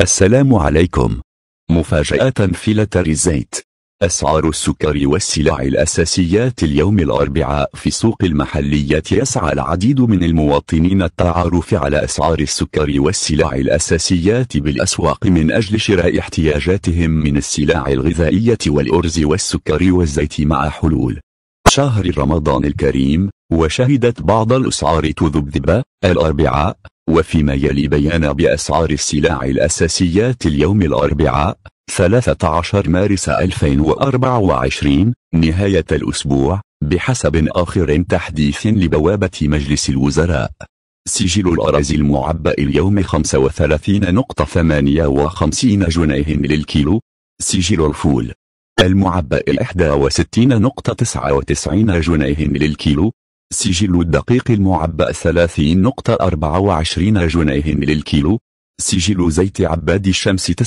السلام عليكم مفاجأة في لتر الزيت أسعار السكر والسلع الأساسيات اليوم الأربعاء في السوق المحلية يسعى العديد من المواطنين التعرف على أسعار السكر والسلع الأساسيات بالأسواق من أجل شراء احتياجاتهم من السلع الغذائية والأرز والسكر والزيت مع حلول شهر رمضان الكريم وشهدت بعض الأسعار تذبذب الأربعاء وفيما يلي بيان بأسعار السلع الأساسيات اليوم الأربعاء 13 مارس 2024 نهاية الأسبوع بحسب آخر تحديث لبوابة مجلس الوزراء سجل الأرز المعبأ اليوم 35.58 جنيه للكيلو سجل الفول المعبأ 61.99 جنيه للكيلو سجل الدقيق المعبأ 30.24 جنيه للكيلو سجل زيت عباد الشمس 99.12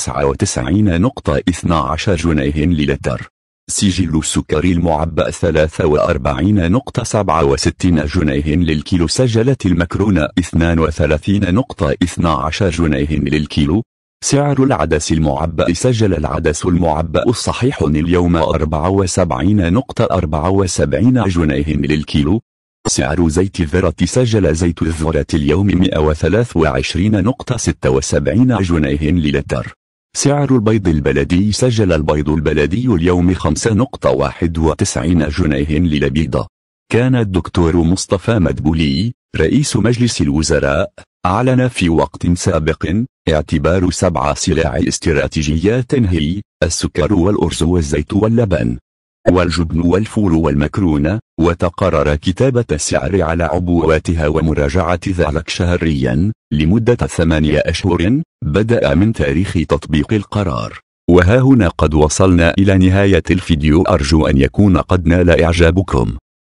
جنيه للتر سجل السكر المعبأ 43.67 جنيه للكيلو سجلت المكرونة 32.12 جنيه للكيلو سعر العدس المعبأ سجل العدس المعبأ الصحيح اليوم 74.74 جنيه للكيلو سعر زيت الذرة سجل زيت الذرة اليوم 123.76 جنيه للتر سعر البيض البلدي سجل البيض البلدي اليوم 5.91 جنيه للبيضة كان الدكتور مصطفى مدبولي رئيس مجلس الوزراء أعلن في وقت سابق اعتبار سبع سلع استراتيجيات هي السكر والأرز والزيت واللبن والجبن والفول والمكرونة وتقرر كتابة السعر على عبواتها ومراجعة ذلك شهريا لمدة ثمانية أشهر بدأ من تاريخ تطبيق القرار وها هنا قد وصلنا إلى نهاية الفيديو أرجو أن يكون قد نال إعجابكم